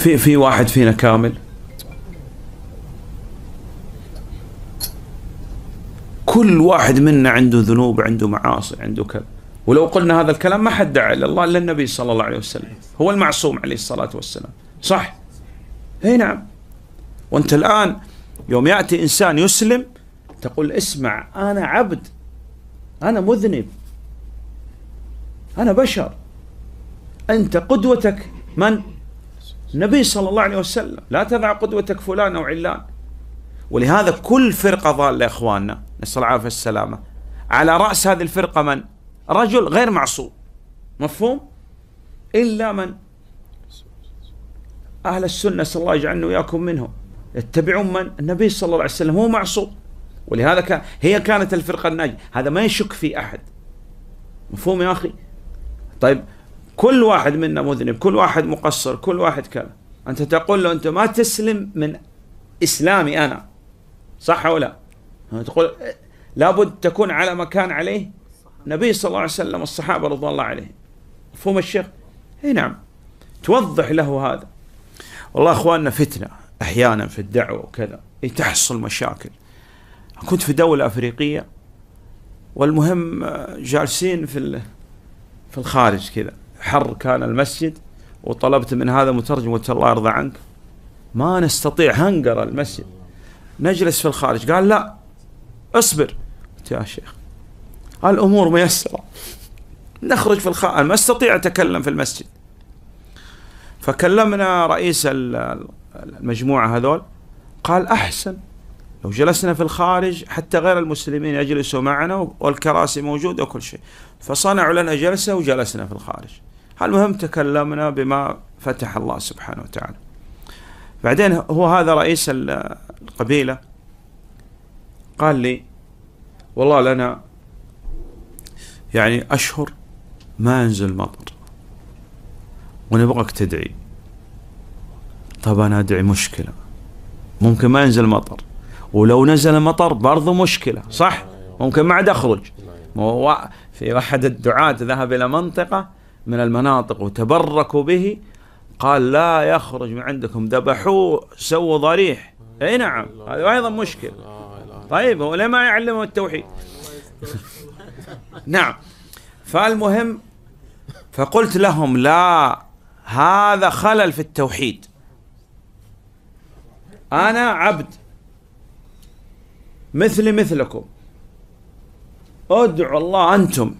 في في واحد فينا كامل كل واحد منا عنده ذنوب عنده معاصي عنده كذا ولو قلنا هذا الكلام ما حد دعا الا الله الا النبي صلى الله عليه وسلم هو المعصوم عليه الصلاه والسلام صح اي نعم وانت الان يوم ياتي انسان يسلم تقول اسمع انا عبد انا مذنب انا بشر انت قدوتك من النبي صلى الله عليه وسلم لا تدع قدوتك فلان أو علان ولهذا كل فرقة ضالة إخواننا نسأل العافية السلامة على رأس هذه الفرقة من رجل غير معصوم مفهوم إلا من أهل السنة صلى الله يجعلنا وإياكم منهم يتبعون من النبي صلى الله عليه وسلم هو معصوم ولهذا كان هي كانت الفرقة الناجية هذا ما يشك في أحد مفهوم يا أخي طيب كل واحد منا مذنب كل واحد مقصر كل واحد كذا أنت تقول له أنت ما تسلم من إسلامي أنا صح أو لا تقول لابد تكون على مكان عليه النبي صلى الله عليه وسلم الصحابة رضوان الله عليهم مفهوم الشيخ اي نعم توضح له هذا والله اخواننا فتنه احيانا في الدعوه وكذا تحصل مشاكل كنت في دوله افريقيه والمهم جالسين في في الخارج كذا حر كان المسجد وطلبت من هذا مترجم قلت الله يرضى عنك ما نستطيع هنقر المسجد نجلس في الخارج قال لا اصبر قلت يا شيخ الامور ميسره نخرج في الخارج ما استطيع اتكلم في المسجد فكلمنا رئيس المجموعه هذول قال احسن لو جلسنا في الخارج حتى غير المسلمين يجلسوا معنا والكراسي موجوده وكل شيء فصنعوا لنا جلسه وجلسنا في الخارج المهم تكلمنا بما فتح الله سبحانه وتعالى بعدين هو هذا رئيس القبيلة قال لي والله لنا يعني أشهر ما ينزل مطر ونبغاك تدعي طب أنا أدعي مشكلة ممكن ما ينزل مطر ولو نزل مطر برضو مشكلة صح ممكن ما عاد أخرج نعم. في أحد الدعاة ذهب إلى منطقة من المناطق وتبركوا به قال لا يخرج من عندكم ذبحوه سووا ضريح اي نعم هذا ايضا مشكل طيب هو ليه ما يعلمه التوحيد نعم فالمهم فقلت لهم لا هذا خلل في التوحيد انا عبد مثلي مثلكم ادعوا الله انتم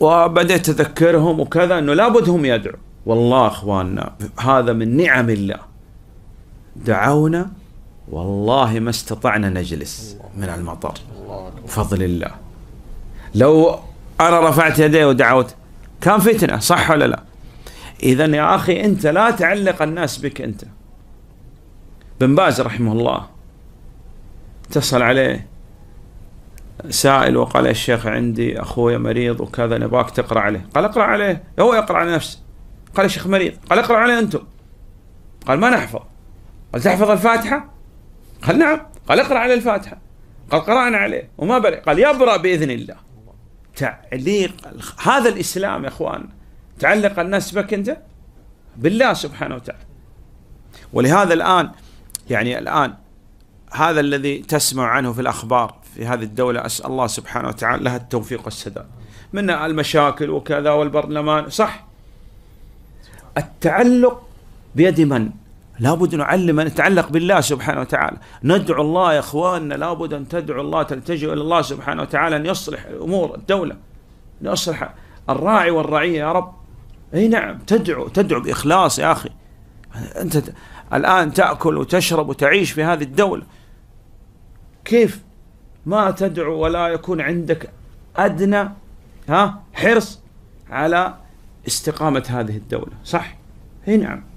وبدأت أذكرهم وكذا أنه لابد هم يدعوا والله أخواننا هذا من نعم الله دعونا والله ما استطعنا نجلس من المطر بفضل الله لو أنا رفعت يدي ودعوت كان فتنة صح ولا لا إذا يا أخي أنت لا تعلق الناس بك أنت بن باز رحمه الله اتصل عليه سائل وقال يا شيخ عندي اخوي مريض وكذا نباك تقرا عليه قال اقرا عليه هو يقرا على نفسه قال يا شيخ مريض قال اقرا عليه انتم قال ما نحفظ قال تحفظ الفاتحه قال نعم قال اقرا على الفاتحه قال قرانا عليه وما برئ قال يبرا باذن الله تعليق هذا الاسلام يا اخوان تعلق الناس بك انت بالله سبحانه وتعالى ولهذا الان يعني الان هذا الذي تسمع عنه في الاخبار في هذه الدولة أسأل الله سبحانه وتعالى لها التوفيق والسداد من المشاكل وكذا والبرلمان صح التعلق بيد من لابد نعلم أن نتعلق بالله سبحانه وتعالى ندعو الله يا إخواننا لابد أن تدعو الله تلتجئ إلى الله سبحانه وتعالى أن يصلح أمور الدولة أن يصلح الراعي والرعية يا رب أي نعم تدعو تدعو بإخلاص يا أخي أنت الآن تأكل وتشرب وتعيش في هذه الدولة كيف ما تدعو ولا يكون عندك أدنى ها حرص على استقامة هذه الدولة صح؟ اي نعم